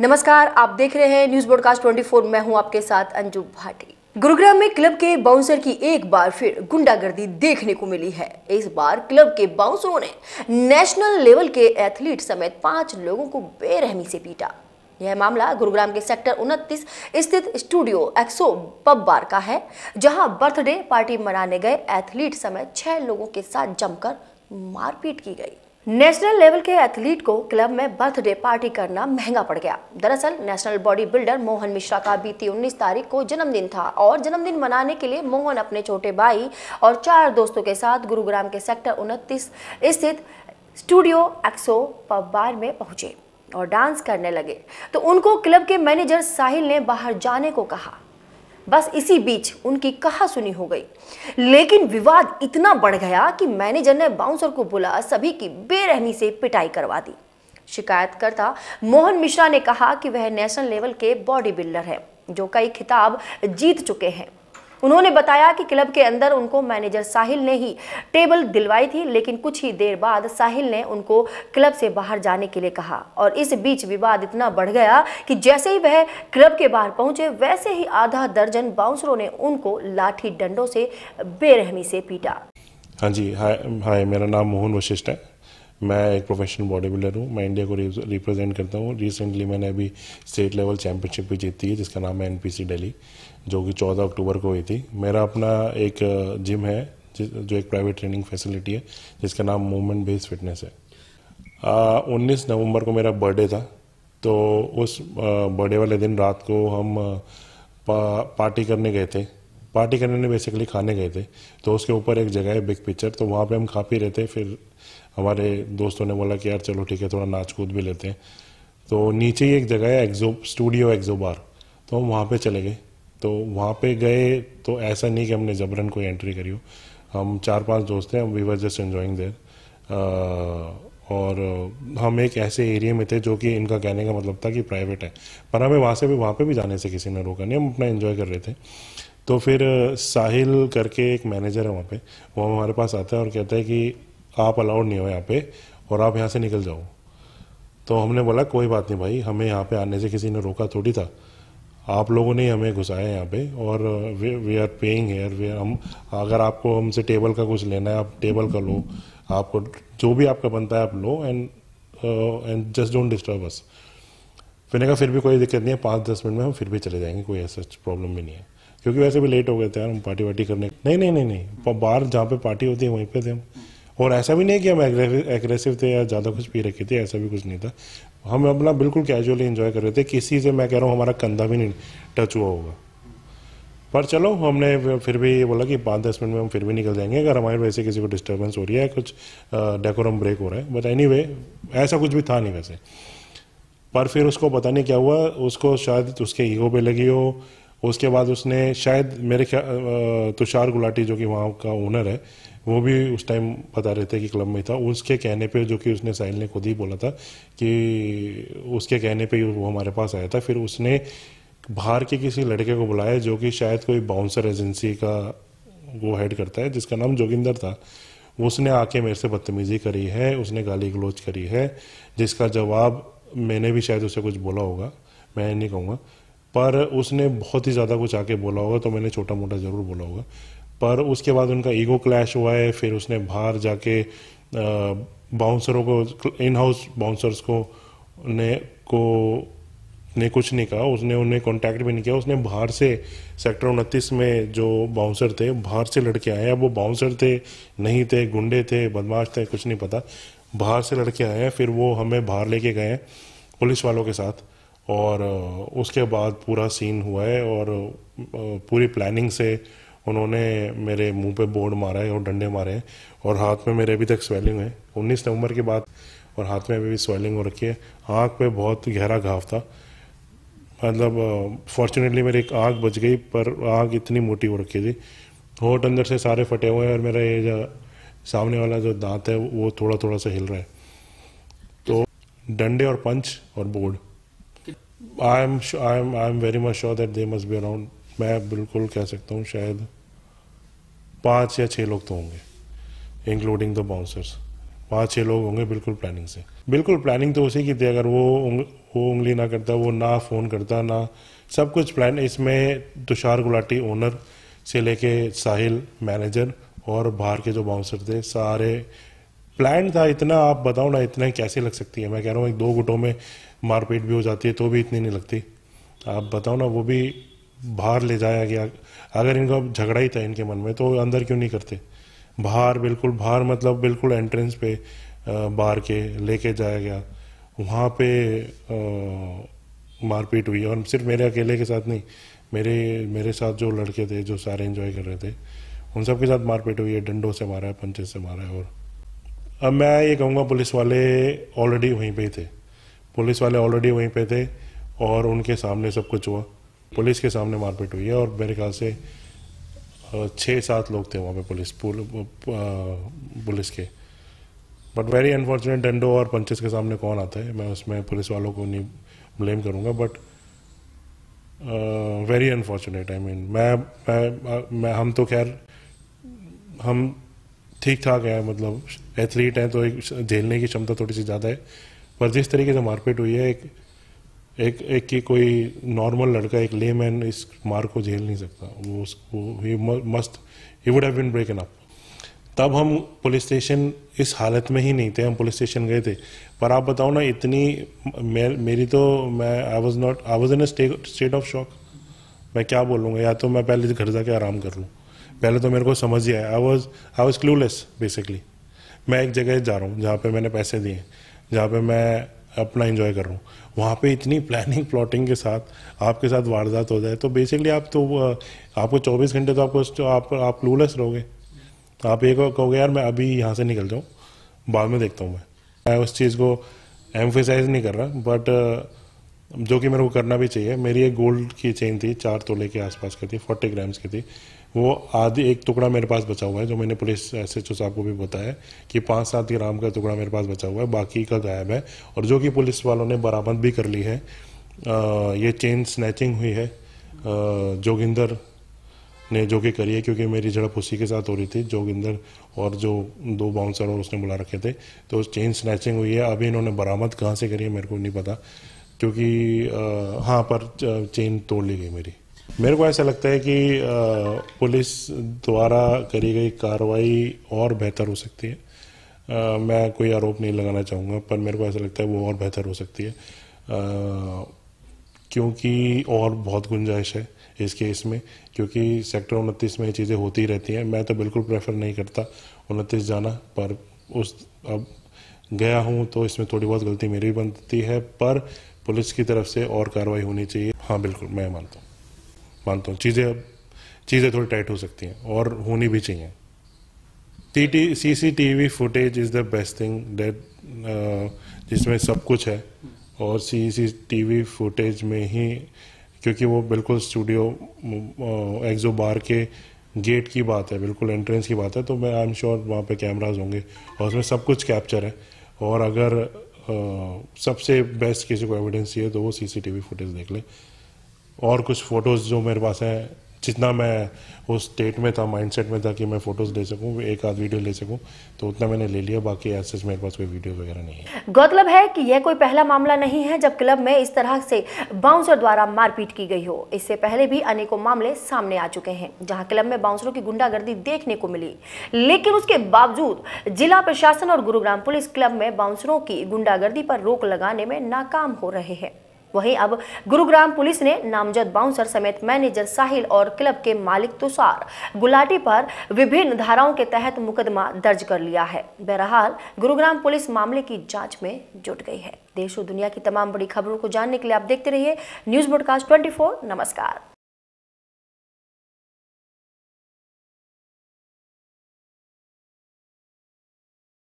नमस्कार आप देख रहे हैं न्यूज ब्रॉडकास्ट 24 मैं हूं आपके साथ अंजू भाटी गुरुग्राम में क्लब के बाउंसर की एक बार फिर गुंडागर्दी देखने को मिली है इस बार क्लब के बाउंसरों ने नेशनल लेवल के एथलीट समेत पांच लोगों को बेरहमी से पीटा यह मामला गुरुग्राम के सेक्टर उनतीस स्थित स्टूडियो एक्सो पब बार का है जहां बर्थडे पार्टी मनाने गए एथलीट समेत छह लोगों के साथ जमकर मारपीट की गई नेशनल लेवल के एथलीट को क्लब में बर्थडे पार्टी करना महंगा पड़ गया दरअसल national body builder Mohan Mishra का बीती 19 तारीख को जन्मदिन था और जन्मदिन मनाने के लिए मोहन अपने छोटे भाई और चार दोस्तों के साथ गुरुग्राम के सेक्टर उनतीस स्थित स्टूडियो एक्सो पब बार में पहुंचे और डांस करने लगे तो उनको क्लब के मैनेजर साहिल ने बाहर जाने को कहा बस इसी बीच उनकी कहा सुनी हो गई लेकिन विवाद इतना बढ़ गया कि मैनेजर ने बाउंसर को बुला सभी की बेरहमी से पिटाई करवा दी शिकायतकर्ता मोहन मिश्रा ने कहा कि वह नेशनल लेवल के बॉडी बिल्डर है जो कई खिताब जीत चुके हैं उन्होंने बताया कि क्लब के अंदर उनको मैनेजर साहिल ने ही टेबल दिलवाई थी लेकिन कुछ ही देर बाद साहिल ने उनको क्लब से बाहर जाने के लिए कहा और इस बीच विवाद इतना बढ़ गया कि जैसे ही वह क्लब के बाहर पहुंचे वैसे ही आधा दर्जन बाउंसरों ने उनको लाठी डंडों से बेरहमी से पीटा हाँ जी हाय हाय मेरा नाम मोहन वशिष्ठ है मैं एक प्रोफेशनल बॉडी बिल्डर हूँ मैं इंडिया को रिप्रेजेंट करता हूँ रिसेंटली मैंने अभी स्टेट लेवल चैम्पियनशिप भी जीती है जिसका नाम है एन पी सी डेली जो कि चौदह अक्टूबर को हुई थी मेरा अपना एक जिम है जो एक प्राइवेट ट्रेनिंग फैसिलिटी है जिसका नाम मूवमेंट बेस्ड फिटनेस है उन्नीस नवम्बर को मेरा बर्थडे था तो उस बर्थडे वाले दिन रात को हम पा, पार्टी करने गए थे पार्टी करने में बेसिकली खाने गए थे तो उसके ऊपर एक जगह है बिग पिक्चर तो वहाँ पे हम खा पी रहे थे फिर हमारे दोस्तों ने बोला कि यार चलो ठीक है थोड़ा नाच कूद भी लेते हैं तो नीचे ही एक जगह है एग्जो स्टूडियो एग्जो बार तो हम वहाँ पर चले गए तो वहाँ पर गए तो ऐसा नहीं कि हमने जबरन कोई एंट्री करी हो हम चार पाँच दोस्त हैं we were just enjoying there और हम एक ऐसे एरिया में थे जो कि इनका कहने का मतलब था कि प्राइवेट है पर हमें वहाँ से भी वहाँ पे भी जाने से किसी ने रोका नहीं हम अपना एंजॉय कर रहे थे तो फिर साहिल करके एक मैनेजर है वहाँ पे वो हमारे पास आता है और कहता है कि आप अलाउड नहीं हो यहाँ पे और आप यहाँ से निकल जाओ तो हमने बोला कोई बात नहीं भाई हमें यहाँ पे आने से किसी ने रोका थोड़ी था आप लोगों ने हमें घुसाया यहाँ पे और we are paying here we हम अगर आपको हमसे टेबल का कुछ लेना है आप टेबल का लो आपको जो भी आपका बनता है आप लो and and just don't disturb us फिर कहा फिर भी कोई दिक्कत नहीं है पाँच दस मिनट में हम फिर भी चले जाएंगे कोई ऐसा प्रॉब्लम भी नहीं है क्योंकि वैसे भी लेट हो गए थे यार हम पार्टी वार्टी करने नहीं नहीं नहीं नहीं बाहर जहाँ पे पार्टी होती है वहीं पे थे हम और ऐसा भी नहीं कि हम एग्रेसिव थे या ज़्यादा कुछ पी रखे थे ऐसा भी कुछ नहीं था हम अपना बिल्कुल कैजुअली इन्जॉय कर रहे थे किसी से मैं कह रहा हूँ हमारा कंधा भी नहीं टच हुआ होगा पर चलो हमने फिर भी ये बोला कि पाँच दस मिनट में हम फिर भी निकल जाएंगे अगर हमारे वैसे किसी को डिस्टर्बेंस हो रही है कुछ डेकोरम ब्रेक हो रहा है बट एनी वे ऐसा कुछ भी था नहीं वैसे पर फिर उसको पता नहीं क्या हुआ उसको शायद उसके ईगो पे लगी हो उसके बाद उसने शायद मेरे तुषार गुलाटी जो कि वहाँ का ओनर है वो भी उस टाइम बता रहे थे कि क्लब में था उसके कहने पे जो कि उसने साहिल ने खुद ही बोला था कि उसके कहने पे वो हमारे पास आया था फिर उसने बाहर के किसी लड़के को बुलाया जो कि शायद कोई बाउंसर एजेंसी का वो हेड करता है जिसका नाम जोगिंदर था उसने आके मेरे से बदतमीज़ी करी है उसने गाली गलोच करी है जिसका जवाब मैंने भी शायद उसे कुछ बोला होगा मैं नहीं कहूँगा पर उसने बहुत ही ज़्यादा कुछ आके बोला होगा तो मैंने छोटा मोटा ज़रूर बोला होगा पर उसके बाद उनका ईगो क्लैश हुआ है फिर उसने बाहर जाके बाउंसरों को इन हाउस बाउंसर्स को ने को ने कुछ नहीं कहा उसने उन्हें कांटेक्ट भी नहीं किया उसने बाहर से सेक्टर उनतीस में जो बाउंसर थे बाहर से लड़के आए अब वो बाउंसर थे नहीं थे गुंडे थे बदमाश थे कुछ नहीं पता बाहर से लड़के आए हैं फिर वो हमें बाहर लेके गए हैं पुलिस वालों के साथ और उसके बाद पूरा सीन हुआ है और पूरी प्लानिंग से उन्होंने मेरे मुंह पे बोर्ड मारा है और डंडे मारे हैं और हाथ में मेरे अभी तक स्वेलिंग है उन्नीस नवंबर के बाद और हाथ में अभी भी स्वेलिंग हो रखी है आँख पे बहुत गहरा घाव था मतलब फॉर्चुनेटली मेरी एक आँख बच गई पर आँख इतनी मोटी हो रखी थी होट अंदर से सारे फटे हुए हैं और मेरा ये जो सामने वाला जो दांत है वो थोड़ा थोड़ा सा हिल रहा है तो डंडे और पंच और board I am I am I am very much sure that they must be around मैं बिल्कुल कह सकता हूँ शायद पाँच या छः लोग तो होंगे इंक्लूडिंग द बाउंसर्स पाँच छः लोग होंगे बिल्कुल प्लानिंग से बिल्कुल प्लानिंग तो उसी की थी अगर वो उंग, वो उंगली ना करता वो ना फ़ोन करता ना सब कुछ प्लान इसमें तुषार गुलाटी ओनर से लेके साहिल मैनेजर और बाहर के जो बाउंसर थे सारे प्लान था इतना आप बताओ ना इतना कैसे लग सकती है मैं कह रहा हूँ एक दो गुटों में मारपीट भी हो जाती है तो भी इतनी नहीं लगती आप बताओ ना वो भी बाहर ले जाया गया अगर इनको अब झगड़ा ही था इनके मन में तो अंदर क्यों नहीं करते बाहर बिल्कुल बाहर मतलब बिल्कुल एंट्रेंस पे बाहर के लेके जाया गया वहाँ पे मारपीट हुई और सिर्फ मेरे अकेले के साथ नहीं मेरे मेरे साथ जो लड़के थे जो सारे इन्जॉय कर रहे थे उन सब के साथ मारपीट हुई है डंडों से मारा है पंचे से मारा है और अब मैं ये कहूँगा पुलिस वाले ऑलरेडी वहीं पे ही थे पुलिस वाले ऑलरेडी वहीं पे थे और उनके सामने सब कुछ हुआ पुलिस के सामने मारपीट हुई है और मेरे ख्याल से छः सात लोग थे वहाँ पे पुलिस पुलिस के बट वेरी अनफॉर्चुनेट डंडो और पंचेस के सामने कौन आता है मैं उसमें पुलिस वालों को नहीं ब्लेम करूँगा but very unfortunate I mean मैं मैं मैं हम तो खैर हम ठीक ठाक है मतलब एथलीट हैं तो एक झेलने की क्षमता थोड़ी सी ज़्यादा है पर जिस तरीके से मारपीट हुई है एक एक एक की कोई नॉर्मल लड़का एक ले मैन इस मार को झेल नहीं सकता वो उसको ही मस्ट ही would have been broken up तब हम पुलिस स्टेशन इस हालत में ही नहीं थे हम पुलिस स्टेशन गए थे पर आप बताओ ना इतनी मे, मेरी तो मैं I was not I was in state of shock मैं क्या बोलूँगा या तो मैं पहले घर जाके आराम कर लूँ पहले तो मेरे को समझ ही आया I was I was clueless basically मैं एक जगह जा रहा हूँ जहाँ पे मैंने पैसे दिए जहाँ पे मैं अपना इन्जॉय कर रहा हूँ वहाँ पे इतनी प्लानिंग प्लॉटिंग के साथ आपके साथ वारदात हो जाए तो बेसिकली आप तो आपको 24 घंटे तो आपको आप आप क्लूलेस रहोगे तो आप एक कहोगे यार मैं अभी यहाँ से निकल जाऊँ बाद में देखता हूँ मैं मैं उस चीज़ को एम्फोसाइज नहीं कर रहा बट जो कि मेरे को करना भी चाहिए मेरी एक गोल्ड की चेन थी चार तोले के आसपास की थी फोर्टी ग्राम्स की थी वो आधी एक टुकड़ा मेरे पास बचा हुआ है जो मैंने पुलिस एस एच ओ साहब को भी बताया कि पाँच सात ग्राम का टुकड़ा मेरे पास बचा हुआ है बाकी का गायब है और जो कि पुलिस वालों ने बरामद भी कर ली है आ, ये चेन स्नैचिंग हुई है जोगिंदर ने जो कि करी है क्योंकि मेरी झड़प उसी के साथ हो रही थी जोगिंदर और जो दो बाउंसर और उसने बुला रखे थे तो चेन स्नैचिंग हुई है अभी इन्होंने बरामद कहाँ से करी है मेरे को नहीं पता क्योंकि हाँ पर चेन तोड़ ली गई मेरी मेरे को ऐसा लगता है कि पुलिस द्वारा करी गई कार्रवाई और बेहतर हो सकती है आ, मैं कोई आरोप नहीं लगाना चाहूँगा पर मेरे को ऐसा लगता है वो और बेहतर हो सकती है आ, क्योंकि और बहुत गुंजाइश है इस केस में क्योंकि सेक्टर उनतीस में ये चीज़ें होती ही रहती हैं मैं तो बिल्कुल प्रेफर नहीं करता उनतीस जाना पर उस अब गया हूँ तो इसमें थोड़ी बहुत गलती मेरी बनती है पर पुलिस की तरफ से और कार्रवाई होनी चाहिए हाँ बिल्कुल मैं मानता हूँ मानता हूँ चीज़ें अब चीज़ें थोड़ी टाइट हो सकती हैं और होनी भी चाहिए T T C C T V footage is the best thing that जिसमें सब कुछ है और C C T V footage में ही क्योंकि वो बिल्कुल स्टूडियो एग्जो बार के गेट की बात है बिल्कुल एंट्रेंस की बात है तो मैं आई एम श्योर वहाँ पे कैमराज होंगे और उसमें सब कुछ कैप्चर है और अगर सबसे बेस्ट किसी को एविडेंस चाहिए तो वो सीसीटीवी फुटेज देख ले और कुछ फ़ोटोज़ जो मेरे पास हैं जितना मैं उस स्टेट में था माइंडसेट में था कि मैं फोटोज ले सकूं एक आध वीडियो ले सकूं तो उतना मैंने ले लिया बाकी ऐसे मेरे पास कोई वीडियो वगैरह नहीं है गौरतलब है कि यह कोई पहला मामला नहीं है जब क्लब में इस तरह से बाउंसर द्वारा मारपीट की गई हो इससे पहले भी अनेकों मामले सामने आ चुके हैं जहाँ क्लब में बाउंसरों की गुंडागर्दी देखने को मिली लेकिन उसके बावजूद जिला प्रशासन और गुरुग्राम पुलिस क्लब में बाउंसरों की गुंडागर्दी पर रोक लगाने में नाकाम हो रहे हैं वहीं अब गुरुग्राम पुलिस ने नामजद बाउंसर समेत मैनेजर साहिल और क्लब के मालिक तुषार गुलाटी पर विभिन्न धाराओं के तहत मुकदमा दर्ज कर लिया है बहरहाल गुरुग्राम पुलिस मामले की जांच में जुट गई है देश और दुनिया की तमाम बड़ी खबरों को जानने के लिए आप देखते रहिए न्यूज ब्रॉडकास्ट ट्वेंटी नमस्कार